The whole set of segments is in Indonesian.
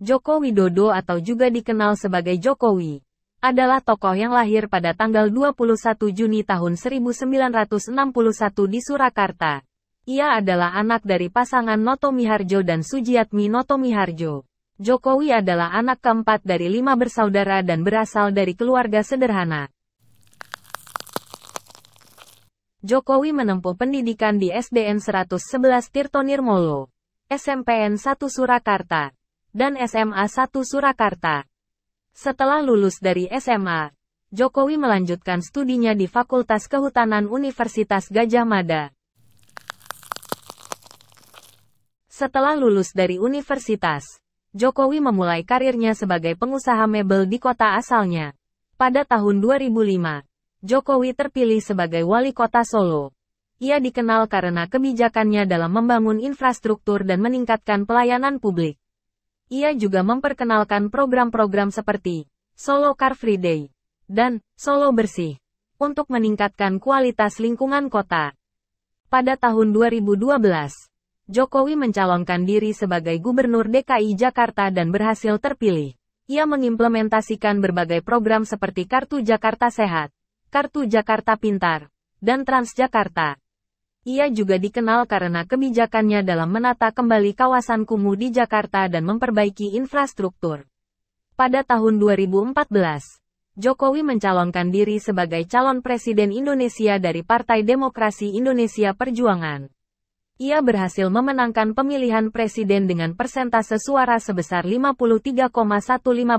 Joko Widodo atau juga dikenal sebagai Jokowi, adalah tokoh yang lahir pada tanggal 21 Juni tahun 1961 di Surakarta. Ia adalah anak dari pasangan Noto Miharjo dan Sujiatmi Noto Miharjo. Jokowi adalah anak keempat dari lima bersaudara dan berasal dari keluarga sederhana. Jokowi menempuh pendidikan di SDN 111 Tirtonirmolo, SMPN 1 Surakarta, dan SMA 1 Surakarta. Setelah lulus dari SMA, Jokowi melanjutkan studinya di Fakultas Kehutanan Universitas Gajah Mada. Setelah lulus dari universitas, Jokowi memulai karirnya sebagai pengusaha mebel di kota asalnya. Pada tahun 2005, Jokowi terpilih sebagai wali kota Solo. Ia dikenal karena kebijakannya dalam membangun infrastruktur dan meningkatkan pelayanan publik. Ia juga memperkenalkan program-program seperti Solo Car Free Day dan Solo Bersih untuk meningkatkan kualitas lingkungan kota. Pada tahun 2012, Jokowi mencalonkan diri sebagai Gubernur DKI Jakarta dan berhasil terpilih. Ia mengimplementasikan berbagai program seperti Kartu Jakarta Sehat, Kartu Jakarta Pintar, dan Transjakarta. Ia juga dikenal karena kebijakannya dalam menata kembali kawasan kumuh di Jakarta dan memperbaiki infrastruktur. Pada tahun 2014, Jokowi mencalonkan diri sebagai calon presiden Indonesia dari Partai Demokrasi Indonesia Perjuangan. Ia berhasil memenangkan pemilihan presiden dengan persentase suara sebesar 53,15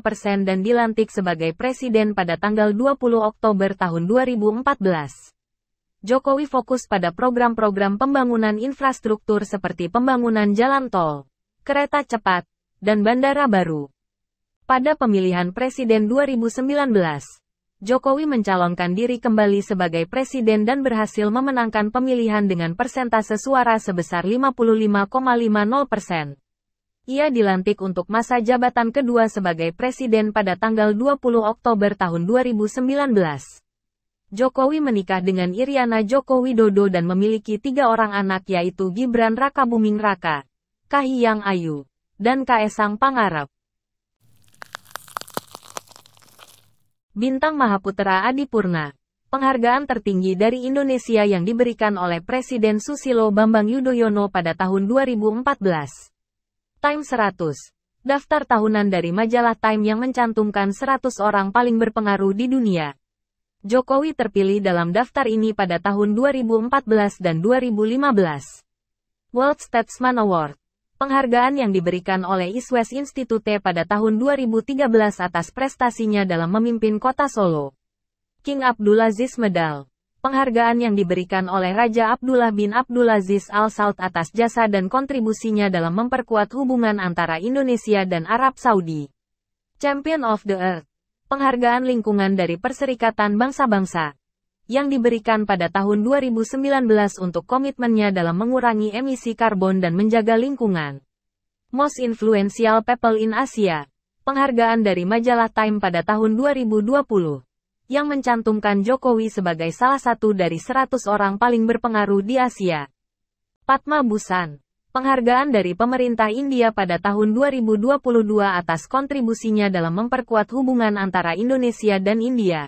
persen dan dilantik sebagai presiden pada tanggal 20 Oktober tahun 2014. Jokowi fokus pada program-program pembangunan infrastruktur seperti pembangunan jalan tol, kereta cepat, dan bandara baru. Pada pemilihan presiden 2019, Jokowi mencalonkan diri kembali sebagai presiden dan berhasil memenangkan pemilihan dengan persentase suara sebesar 55,50 persen. Ia dilantik untuk masa jabatan kedua sebagai presiden pada tanggal 20 Oktober tahun 2019. Jokowi menikah dengan Iriana Joko Widodo dan memiliki tiga orang anak yaitu Gibran Raka Buming Raka, Kahiyang Ayu, dan Kaesang Pangarap. Bintang Mahaputra Adipurna Penghargaan tertinggi dari Indonesia yang diberikan oleh Presiden Susilo Bambang Yudhoyono pada tahun 2014. Time 100 Daftar tahunan dari majalah Time yang mencantumkan 100 orang paling berpengaruh di dunia. Jokowi terpilih dalam daftar ini pada tahun 2014 dan 2015. World Statesman Award Penghargaan yang diberikan oleh East West Institute pada tahun 2013 atas prestasinya dalam memimpin kota Solo. King Abdulaziz Medal Penghargaan yang diberikan oleh Raja Abdullah bin Abdulaziz Al Saud atas jasa dan kontribusinya dalam memperkuat hubungan antara Indonesia dan Arab Saudi. Champion of the Earth penghargaan lingkungan dari Perserikatan Bangsa-Bangsa, yang diberikan pada tahun 2019 untuk komitmennya dalam mengurangi emisi karbon dan menjaga lingkungan. Most Influential People in Asia, penghargaan dari majalah Time pada tahun 2020, yang mencantumkan Jokowi sebagai salah satu dari 100 orang paling berpengaruh di Asia. Patma Busan penghargaan dari pemerintah India pada tahun 2022 atas kontribusinya dalam memperkuat hubungan antara Indonesia dan India.